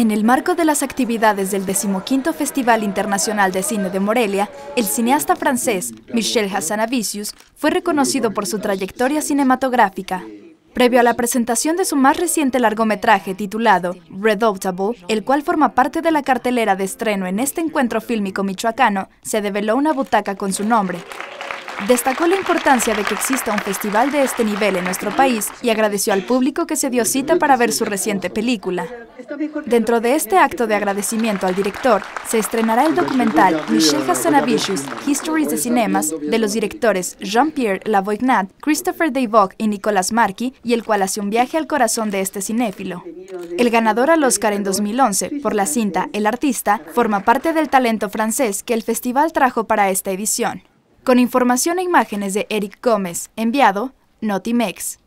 En el marco de las actividades del 15 Festival Internacional de Cine de Morelia, el cineasta francés Michel Hassanavicius fue reconocido por su trayectoria cinematográfica. Previo a la presentación de su más reciente largometraje titulado Redoubtable, el cual forma parte de la cartelera de estreno en este encuentro fílmico michoacano, se develó una butaca con su nombre, Destacó la importancia de que exista un festival de este nivel en nuestro país y agradeció al público que se dio cita para ver su reciente película. Dentro de este acto de agradecimiento al director, se estrenará el documental Michel Hassanavicius, Histories de Cinemas, de los directores Jean-Pierre Lavoignat, Christopher Dayvock y Nicolas Marquis, y el cual hace un viaje al corazón de este cinéfilo. El ganador al Oscar en 2011 por la cinta El Artista forma parte del talento francés que el festival trajo para esta edición. Con información e imágenes de Eric Gómez, enviado Notimex.